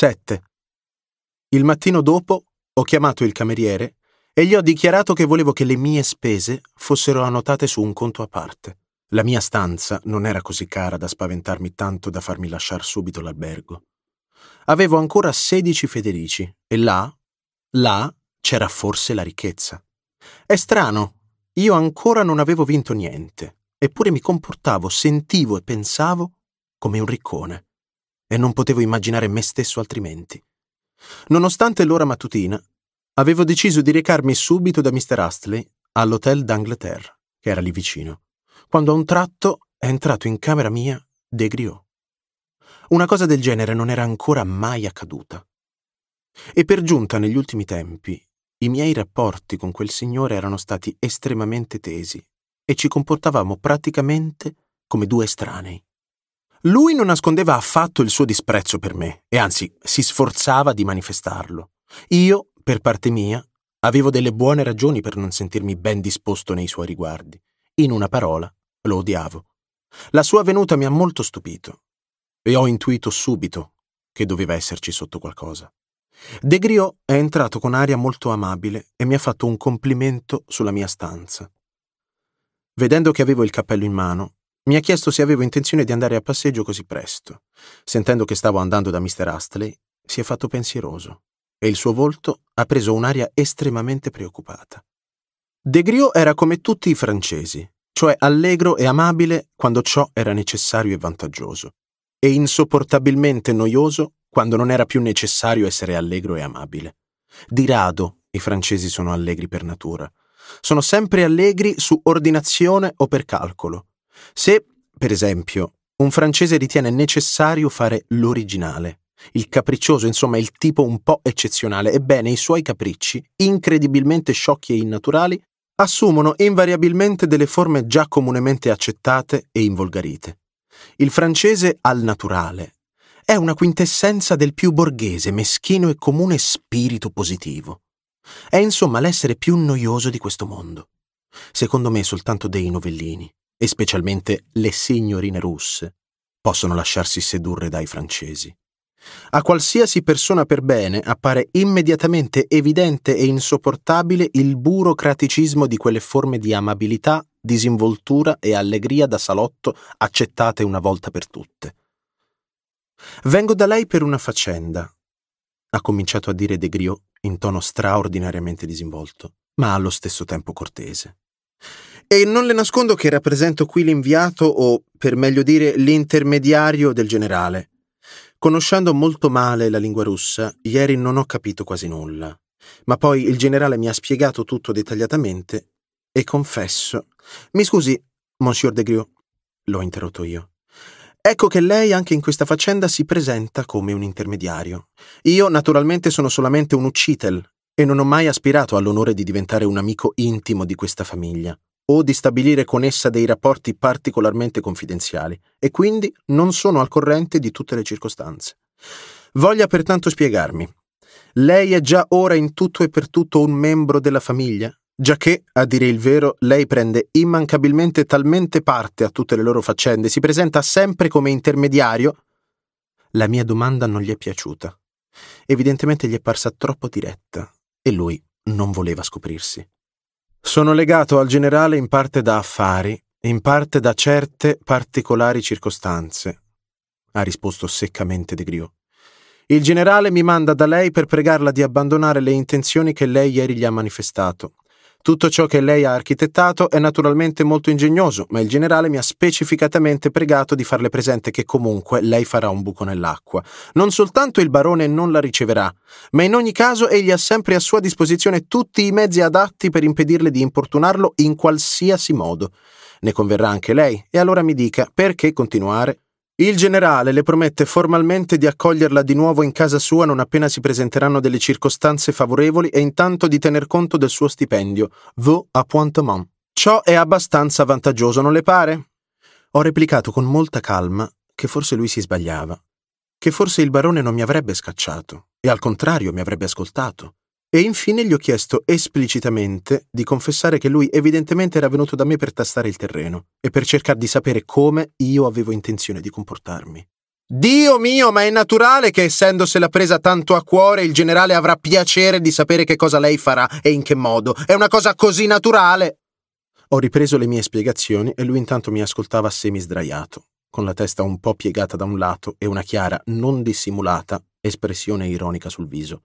7. Il mattino dopo ho chiamato il cameriere e gli ho dichiarato che volevo che le mie spese fossero annotate su un conto a parte. La mia stanza non era così cara da spaventarmi tanto da farmi lasciare subito l'albergo. Avevo ancora 16 federici e là, là c'era forse la ricchezza. È strano, io ancora non avevo vinto niente, eppure mi comportavo, sentivo e pensavo come un riccone e non potevo immaginare me stesso altrimenti. Nonostante l'ora mattutina, avevo deciso di recarmi subito da Mr. Astley all'Hotel d'Angleterre, che era lì vicino, quando a un tratto è entrato in camera mia De Griot. Una cosa del genere non era ancora mai accaduta. E per giunta negli ultimi tempi, i miei rapporti con quel signore erano stati estremamente tesi e ci comportavamo praticamente come due estranei. Lui non nascondeva affatto il suo disprezzo per me, e anzi si sforzava di manifestarlo. Io, per parte mia, avevo delle buone ragioni per non sentirmi ben disposto nei suoi riguardi. In una parola, lo odiavo. La sua venuta mi ha molto stupito, e ho intuito subito che doveva esserci sotto qualcosa. De Griot è entrato con aria molto amabile e mi ha fatto un complimento sulla mia stanza. Vedendo che avevo il cappello in mano, mi ha chiesto se avevo intenzione di andare a passeggio così presto. Sentendo che stavo andando da Mr. Astley, si è fatto pensieroso e il suo volto ha preso un'aria estremamente preoccupata. De Griot era come tutti i francesi, cioè allegro e amabile quando ciò era necessario e vantaggioso, e insopportabilmente noioso quando non era più necessario essere allegro e amabile. Di rado i francesi sono allegri per natura. Sono sempre allegri su ordinazione o per calcolo, se, per esempio, un francese ritiene necessario fare l'originale, il capriccioso, insomma il tipo un po' eccezionale, ebbene i suoi capricci, incredibilmente sciocchi e innaturali, assumono invariabilmente delle forme già comunemente accettate e involgarite. Il francese al naturale è una quintessenza del più borghese, meschino e comune spirito positivo. È insomma l'essere più noioso di questo mondo. Secondo me soltanto dei novellini e specialmente le signorine russe, possono lasciarsi sedurre dai francesi. A qualsiasi persona per bene appare immediatamente evidente e insopportabile il burocraticismo di quelle forme di amabilità, disinvoltura e allegria da salotto accettate una volta per tutte. Vengo da lei per una faccenda, ha cominciato a dire De Griot in tono straordinariamente disinvolto, ma allo stesso tempo cortese. E non le nascondo che rappresento qui l'inviato o, per meglio dire, l'intermediario del generale. Conoscendo molto male la lingua russa, ieri non ho capito quasi nulla, ma poi il generale mi ha spiegato tutto dettagliatamente e confesso. Mi scusi, Monsieur de Grieux, l'ho interrotto io. Ecco che lei anche in questa faccenda si presenta come un intermediario. Io naturalmente sono solamente un uccitel e non ho mai aspirato all'onore di diventare un amico intimo di questa famiglia o di stabilire con essa dei rapporti particolarmente confidenziali e quindi non sono al corrente di tutte le circostanze. Voglia pertanto spiegarmi. Lei è già ora in tutto e per tutto un membro della famiglia, giacché, a dire il vero, lei prende immancabilmente talmente parte a tutte le loro faccende, si presenta sempre come intermediario. La mia domanda non gli è piaciuta. Evidentemente gli è parsa troppo diretta e lui non voleva scoprirsi. Sono legato al generale in parte da affari, in parte da certe particolari circostanze, ha risposto seccamente De Griot. Il generale mi manda da lei per pregarla di abbandonare le intenzioni che lei ieri gli ha manifestato tutto ciò che lei ha architettato è naturalmente molto ingegnoso, ma il generale mi ha specificatamente pregato di farle presente che comunque lei farà un buco nell'acqua. Non soltanto il barone non la riceverà, ma in ogni caso egli ha sempre a sua disposizione tutti i mezzi adatti per impedirle di importunarlo in qualsiasi modo. Ne converrà anche lei, e allora mi dica perché continuare? Il generale le promette formalmente di accoglierla di nuovo in casa sua non appena si presenteranno delle circostanze favorevoli e intanto di tener conto del suo stipendio, vos appointements. Ciò è abbastanza vantaggioso, non le pare? Ho replicato con molta calma che forse lui si sbagliava, che forse il barone non mi avrebbe scacciato e al contrario mi avrebbe ascoltato, e infine gli ho chiesto esplicitamente di confessare che lui evidentemente era venuto da me per tastare il terreno e per cercare di sapere come io avevo intenzione di comportarmi. Dio mio, ma è naturale che essendosela presa tanto a cuore il generale avrà piacere di sapere che cosa lei farà e in che modo. È una cosa così naturale. Ho ripreso le mie spiegazioni e lui intanto mi ascoltava semisdraiato, con la testa un po' piegata da un lato e una chiara, non dissimulata, espressione ironica sul viso.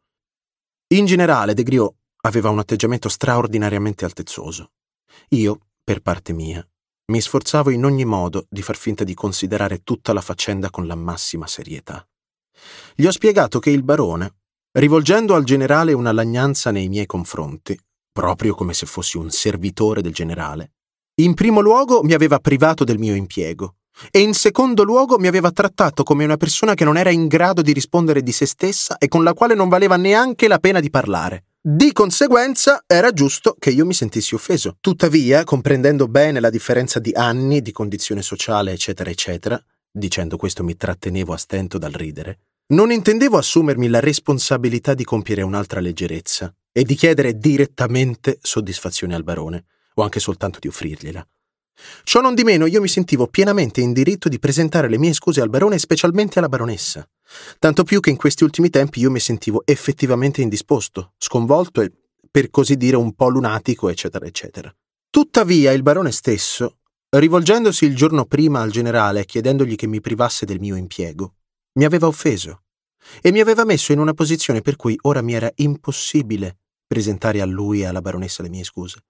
In generale, De Griot aveva un atteggiamento straordinariamente altezzoso. Io, per parte mia, mi sforzavo in ogni modo di far finta di considerare tutta la faccenda con la massima serietà. Gli ho spiegato che il barone, rivolgendo al generale una lagnanza nei miei confronti, proprio come se fossi un servitore del generale, in primo luogo mi aveva privato del mio impiego e in secondo luogo mi aveva trattato come una persona che non era in grado di rispondere di se stessa e con la quale non valeva neanche la pena di parlare. Di conseguenza era giusto che io mi sentissi offeso. Tuttavia, comprendendo bene la differenza di anni, di condizione sociale, eccetera, eccetera, dicendo questo mi trattenevo a stento dal ridere, non intendevo assumermi la responsabilità di compiere un'altra leggerezza e di chiedere direttamente soddisfazione al barone, o anche soltanto di offrirgliela. Ciò non di meno, io mi sentivo pienamente in diritto di presentare le mie scuse al barone e specialmente alla baronessa. Tanto più che in questi ultimi tempi io mi sentivo effettivamente indisposto, sconvolto e, per così dire, un po' lunatico, eccetera, eccetera. Tuttavia, il barone stesso, rivolgendosi il giorno prima al generale chiedendogli che mi privasse del mio impiego, mi aveva offeso e mi aveva messo in una posizione per cui ora mi era impossibile presentare a lui e alla baronessa le mie scuse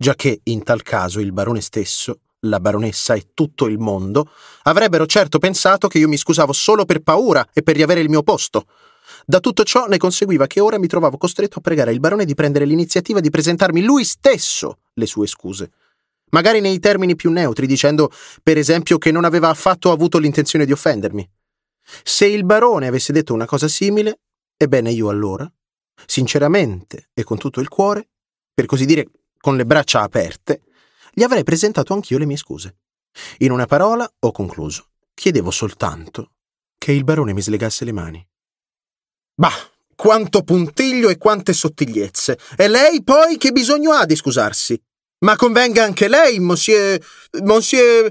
giacché in tal caso il barone stesso, la baronessa e tutto il mondo avrebbero certo pensato che io mi scusavo solo per paura e per riavere il mio posto. Da tutto ciò ne conseguiva che ora mi trovavo costretto a pregare il barone di prendere l'iniziativa di presentarmi lui stesso le sue scuse. Magari nei termini più neutri, dicendo, per esempio, che non aveva affatto avuto l'intenzione di offendermi. Se il barone avesse detto una cosa simile, ebbene io allora, sinceramente e con tutto il cuore, per così dire con le braccia aperte, gli avrei presentato anch'io le mie scuse. In una parola, ho concluso, chiedevo soltanto che il barone mi slegasse le mani. Bah, quanto puntiglio e quante sottigliezze! E lei poi che bisogno ha di scusarsi? Ma convenga anche lei, monsieur... monsieur...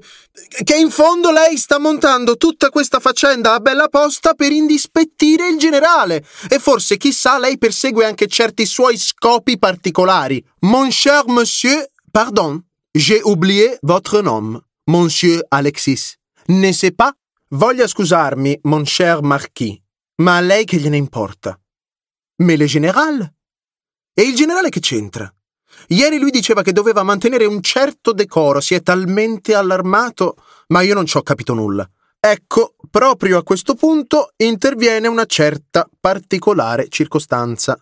che in fondo lei sta montando tutta questa faccenda a bella posta per indispettire il generale. E forse, chissà, lei persegue anche certi suoi scopi particolari. Mon cher monsieur... Pardon, j'ai oublié votre nom, monsieur Alexis. Ne sais pas? Voglia scusarmi, mon cher marquis, ma a lei che gliene importa? Mais le général? E il generale che c'entra? Ieri lui diceva che doveva mantenere un certo decoro, si è talmente allarmato, ma io non ci ho capito nulla. Ecco, proprio a questo punto interviene una certa particolare circostanza,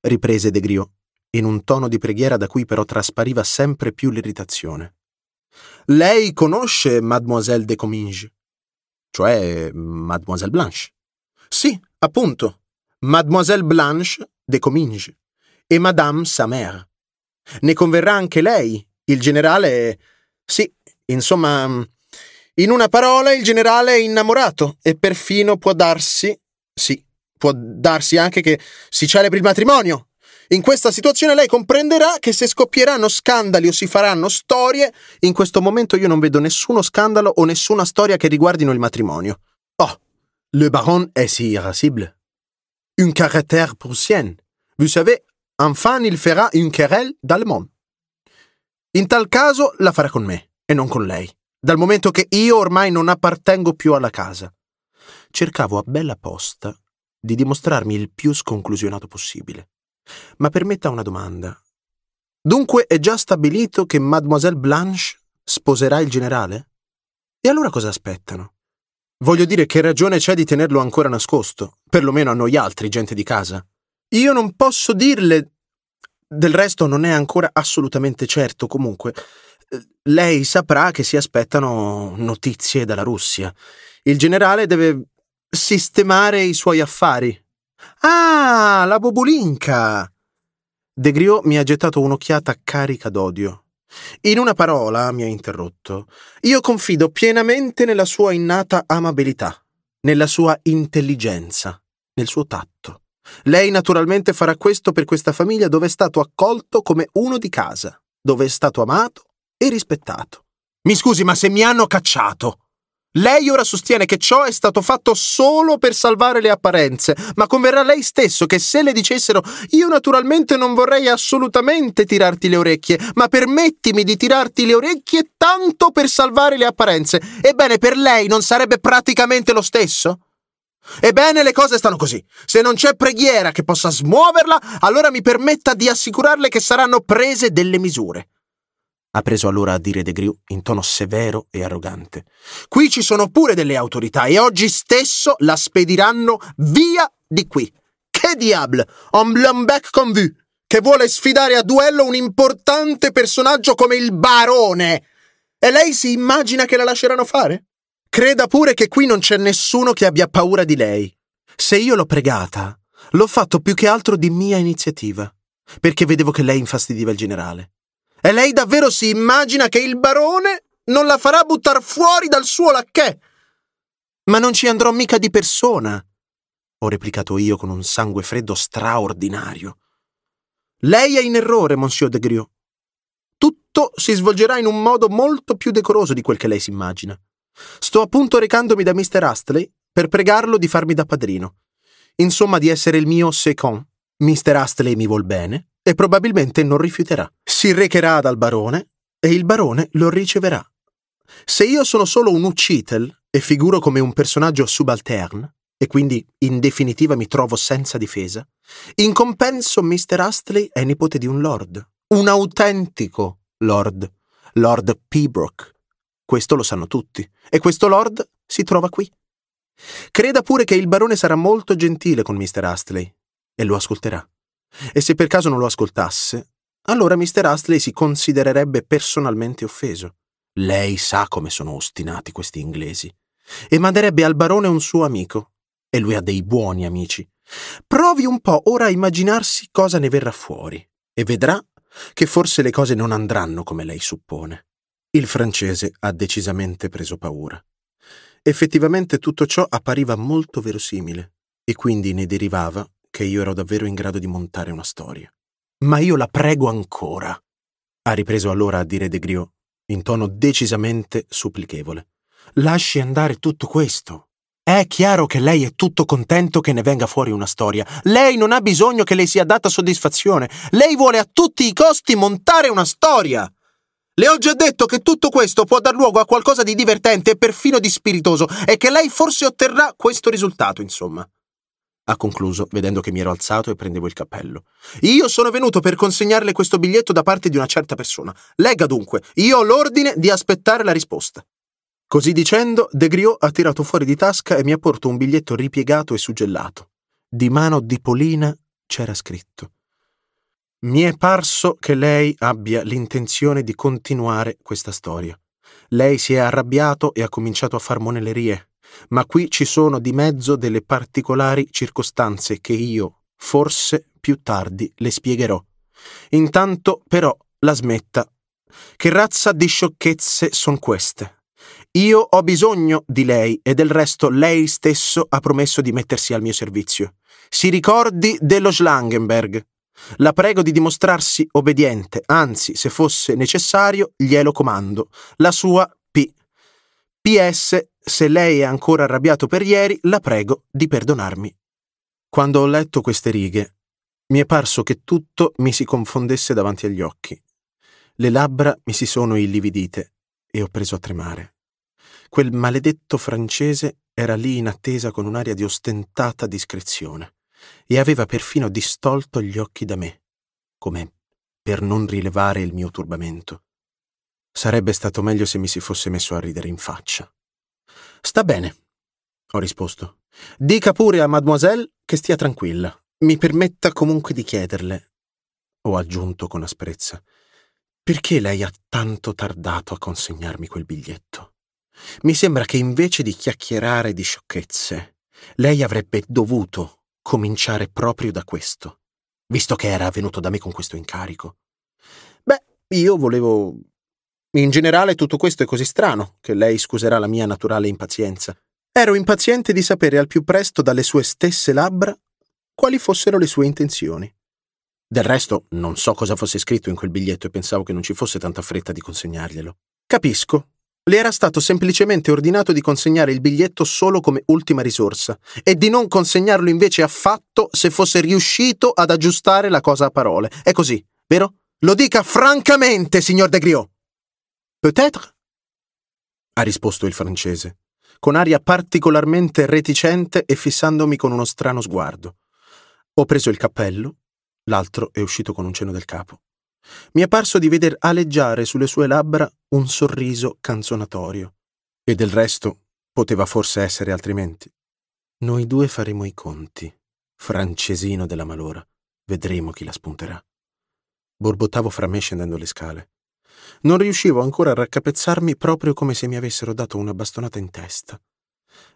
riprese De Grio, in un tono di preghiera da cui però traspariva sempre più l'irritazione. Lei conosce Mademoiselle de Cominges, cioè Mademoiselle Blanche. Sì, appunto, Mademoiselle Blanche de Cominges e Madame sa mère. Ne converrà anche lei. Il generale... Sì, insomma... In una parola, il generale è innamorato e perfino può darsi... Sì, può darsi anche che si celebri il matrimonio. In questa situazione lei comprenderà che se scoppieranno scandali o si faranno storie, in questo momento io non vedo nessuno scandalo o nessuna storia che riguardino il matrimonio. Oh, le baron est si irascible. Un caractère prussien. Vous savez, Enfin il fera un querel dal mon. In tal caso la farà con me e non con lei, dal momento che io ormai non appartengo più alla casa. Cercavo a bella posta di dimostrarmi il più sconclusionato possibile. Ma permetta una domanda. Dunque è già stabilito che Mademoiselle Blanche sposerà il generale? E allora cosa aspettano? Voglio dire che ragione c'è di tenerlo ancora nascosto, perlomeno a noi altri, gente di casa. Io non posso dirle. Del resto non è ancora assolutamente certo comunque. Eh, lei saprà che si aspettano notizie dalla Russia. Il generale deve sistemare i suoi affari. Ah, la Bobulinka! De Griot mi ha gettato un'occhiata carica d'odio. In una parola mi ha interrotto. Io confido pienamente nella sua innata amabilità, nella sua intelligenza, nel suo tatto. Lei naturalmente farà questo per questa famiglia dove è stato accolto come uno di casa, dove è stato amato e rispettato. Mi scusi, ma se mi hanno cacciato? Lei ora sostiene che ciò è stato fatto solo per salvare le apparenze, ma converrà lei stesso che se le dicessero io naturalmente non vorrei assolutamente tirarti le orecchie, ma permettimi di tirarti le orecchie tanto per salvare le apparenze, ebbene per lei non sarebbe praticamente lo stesso? Ebbene, le cose stanno così. Se non c'è preghiera che possa smuoverla, allora mi permetta di assicurarle che saranno prese delle misure. Ha preso allora a dire De Grieux in tono severo e arrogante. Qui ci sono pure delle autorità e oggi stesso la spediranno via di qui. Che diable! Un blanbec con vue Che vuole sfidare a duello un importante personaggio come il barone! E lei si immagina che la lasceranno fare? Creda pure che qui non c'è nessuno che abbia paura di lei. Se io l'ho pregata, l'ho fatto più che altro di mia iniziativa, perché vedevo che lei infastidiva il generale. E lei davvero si immagina che il barone non la farà buttare fuori dal suo lacchè? Ma non ci andrò mica di persona, ho replicato io con un sangue freddo straordinario. Lei è in errore, monsieur de Grieux. Tutto si svolgerà in un modo molto più decoroso di quel che lei si immagina. Sto appunto recandomi da Mr. Astley per pregarlo di farmi da padrino. Insomma, di essere il mio second. Mr. Astley mi vuol bene e probabilmente non rifiuterà. Si recherà dal barone e il barone lo riceverà. Se io sono solo un uccitel e figuro come un personaggio subalterno, e quindi in definitiva mi trovo senza difesa, in compenso Mr. Astley è nipote di un lord, un autentico lord, Lord Peabrook, questo lo sanno tutti. E questo lord si trova qui. Creda pure che il barone sarà molto gentile con Mr. Astley e lo ascolterà. E se per caso non lo ascoltasse, allora Mr. Astley si considererebbe personalmente offeso. Lei sa come sono ostinati questi inglesi. E manderebbe al barone un suo amico. E lui ha dei buoni amici. Provi un po' ora a immaginarsi cosa ne verrà fuori e vedrà che forse le cose non andranno come lei suppone. Il francese ha decisamente preso paura. Effettivamente tutto ciò appariva molto verosimile e quindi ne derivava che io ero davvero in grado di montare una storia. Ma io la prego ancora, ha ripreso allora a dire De Griot, in tono decisamente supplichevole. Lasci andare tutto questo. È chiaro che lei è tutto contento che ne venga fuori una storia. Lei non ha bisogno che le sia data soddisfazione. Lei vuole a tutti i costi montare una storia. Le ho già detto che tutto questo può dar luogo a qualcosa di divertente e perfino di spiritoso, e che lei forse otterrà questo risultato, insomma. Ha concluso, vedendo che mi ero alzato e prendevo il cappello. Io sono venuto per consegnarle questo biglietto da parte di una certa persona. Legga dunque, io ho l'ordine di aspettare la risposta. Così dicendo, De Griot ha tirato fuori di tasca e mi ha porto un biglietto ripiegato e suggellato. Di mano di Polina c'era scritto mi è parso che lei abbia l'intenzione di continuare questa storia. Lei si è arrabbiato e ha cominciato a far monellerie, ma qui ci sono di mezzo delle particolari circostanze che io, forse, più tardi le spiegherò. Intanto, però, la smetta. Che razza di sciocchezze son queste? Io ho bisogno di lei e del resto lei stesso ha promesso di mettersi al mio servizio. Si ricordi dello Schlangenberg. La prego di dimostrarsi obbediente, anzi, se fosse necessario, glielo comando. La sua P. PS, se lei è ancora arrabbiato per ieri, la prego di perdonarmi. Quando ho letto queste righe, mi è parso che tutto mi si confondesse davanti agli occhi. Le labbra mi si sono illividite e ho preso a tremare. Quel maledetto francese era lì in attesa con un'aria di ostentata discrezione e aveva perfino distolto gli occhi da me, come per non rilevare il mio turbamento. Sarebbe stato meglio se mi si fosse messo a ridere in faccia. Sta bene, ho risposto. Dica pure a mademoiselle che stia tranquilla. Mi permetta comunque di chiederle, ho aggiunto con asprezza, perché lei ha tanto tardato a consegnarmi quel biglietto? Mi sembra che invece di chiacchierare di sciocchezze, lei avrebbe dovuto cominciare proprio da questo, visto che era venuto da me con questo incarico. Beh, io volevo... In generale tutto questo è così strano che lei scuserà la mia naturale impazienza. Ero impaziente di sapere al più presto dalle sue stesse labbra quali fossero le sue intenzioni. Del resto non so cosa fosse scritto in quel biglietto e pensavo che non ci fosse tanta fretta di consegnarglielo. Capisco le era stato semplicemente ordinato di consegnare il biglietto solo come ultima risorsa e di non consegnarlo invece affatto se fosse riuscito ad aggiustare la cosa a parole. È così, vero? Lo dica francamente, signor De Griot. Peut-être? ha risposto il francese, con aria particolarmente reticente e fissandomi con uno strano sguardo. Ho preso il cappello, l'altro è uscito con un cenno del capo. Mi è parso di veder aleggiare sulle sue labbra un sorriso canzonatorio. E del resto poteva forse essere altrimenti. Noi due faremo i conti. Francesino della malora. Vedremo chi la spunterà. Borbottavo fra me scendendo le scale. Non riuscivo ancora a raccapezzarmi proprio come se mi avessero dato una bastonata in testa.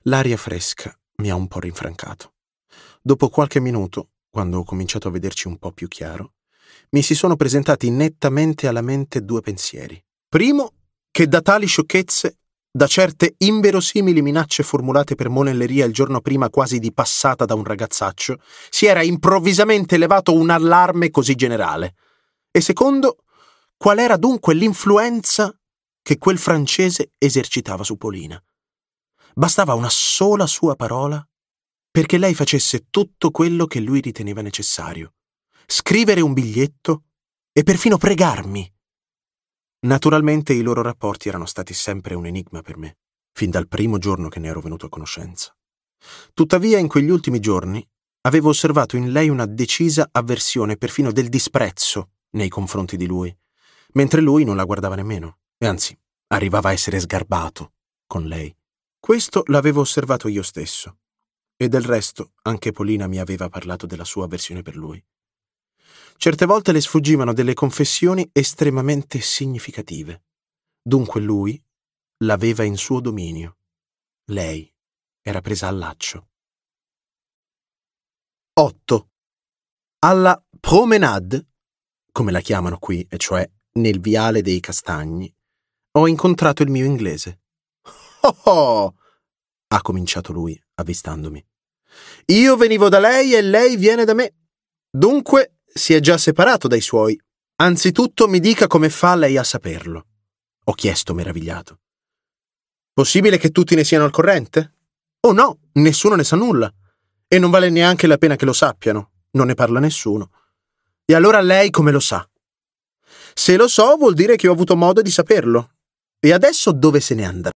L'aria fresca mi ha un po' rinfrancato. Dopo qualche minuto, quando ho cominciato a vederci un po' più chiaro, mi si sono presentati nettamente alla mente due pensieri. Primo, che da tali sciocchezze, da certe inverosimili minacce formulate per monelleria il giorno prima quasi di passata da un ragazzaccio, si era improvvisamente elevato un allarme così generale. E secondo, qual era dunque l'influenza che quel francese esercitava su Polina. Bastava una sola sua parola perché lei facesse tutto quello che lui riteneva necessario scrivere un biglietto e perfino pregarmi. Naturalmente i loro rapporti erano stati sempre un enigma per me, fin dal primo giorno che ne ero venuto a conoscenza. Tuttavia, in quegli ultimi giorni avevo osservato in lei una decisa avversione, perfino del disprezzo, nei confronti di lui, mentre lui non la guardava nemmeno, e anzi, arrivava a essere sgarbato con lei. Questo l'avevo osservato io stesso, e del resto anche Polina mi aveva parlato della sua avversione per lui. Certe volte le sfuggivano delle confessioni estremamente significative. Dunque lui l'aveva in suo dominio. Lei era presa al laccio. 8. Alla promenade, come la chiamano qui, e cioè nel viale dei castagni, ho incontrato il mio inglese. Oh oh! ha cominciato lui, avvistandomi. Io venivo da lei e lei viene da me. Dunque si è già separato dai suoi. Anzitutto mi dica come fa lei a saperlo. Ho chiesto meravigliato. Possibile che tutti ne siano al corrente? Oh no, nessuno ne sa nulla. E non vale neanche la pena che lo sappiano. Non ne parla nessuno. E allora lei come lo sa? Se lo so vuol dire che ho avuto modo di saperlo. E adesso dove se ne andrà?